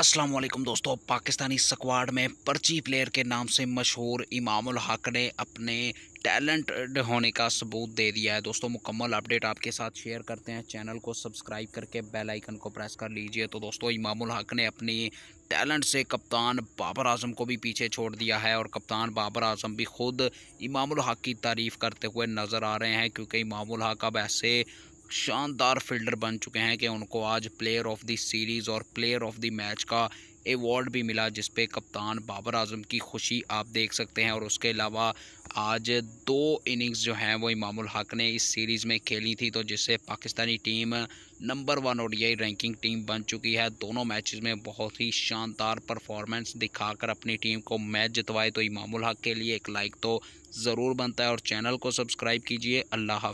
अस्सलाम वालेकुम दोस्तों पाकिस्तानी स्क्वाड में पर्ची प्लेयर के नाम से मशहूर इमामुल हक ने अपने टैलेंट होने का सबूत दे दिया है दोस्तों मुकम्मल अपडेट आपके साथ शेयर करते हैं चैनल को सब्सक्राइब करके बेल आइकन को प्रेस कर लीजिए तो दोस्तों इमामुल हक ने अपनी टैलेंट से कप्तान बाबर आजम को भी पीछे छोड़ दिया है और कप्तान बाबर आजम भी खुद इमामुल हक की तारीफ़ करते हुए नज़र आ रहे हैं क्योंकि इमामुल हक अब ऐसे शानदार फील्डर बन चुके हैं कि उनको आज प्लेयर ऑफ द सीरीज़ और प्लेयर ऑफ द मैच का एवॉर्ड भी मिला जिसपे कप्तान बाबर आजम की खुशी आप देख सकते हैं और उसके अलावा आज दो इनिंग्स जो हैं वो इमामुल हक ने इस सीरीज़ में खेली थी तो जिससे पाकिस्तानी टीम नंबर वन और यही रैंकिंग टीम बन चुकी है दोनों मैचेस में बहुत ही शानदार परफॉर्मेंस दिखाकर अपनी टीम को मैच जितवाए तो इमामुल हक के लिए एक लाइक तो ज़रूर बनता है और चैनल को सब्सक्राइब कीजिए अल्लाह